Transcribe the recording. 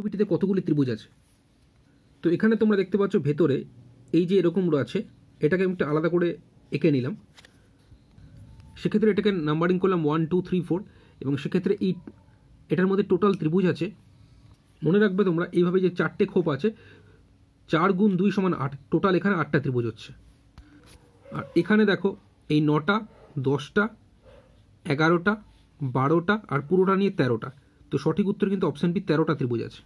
ছবিটিতে কতগুলি ত্রিভুজ আছে তো এখানে তোমরা দেখতে পাচ্ছ ভেতরে এই যে এরকম আছে এটাকে আমি একটু আলাদা করে এঁকে নিলাম সেক্ষেত্রে এটাকে নাম্বারিং করলাম ওয়ান টু থ্রি ফোর এবং সেক্ষেত্রে এই এটার মধ্যে টোটাল ত্রিভুজ আছে মনে রাখবে তোমরা এইভাবে যে চারটে খোপ আছে চার গুণ দুই সমান আট টোটাল এখানে আটটা ত্রিভুজ হচ্ছে আর এখানে দেখো এই নটা দশটা এগারোটা বারোটা আর পুরোটা নিয়ে তেরোটা তো সঠিক উত্তর কিন্তু অপশন বি তেরোটা ত্রিভুজ আছে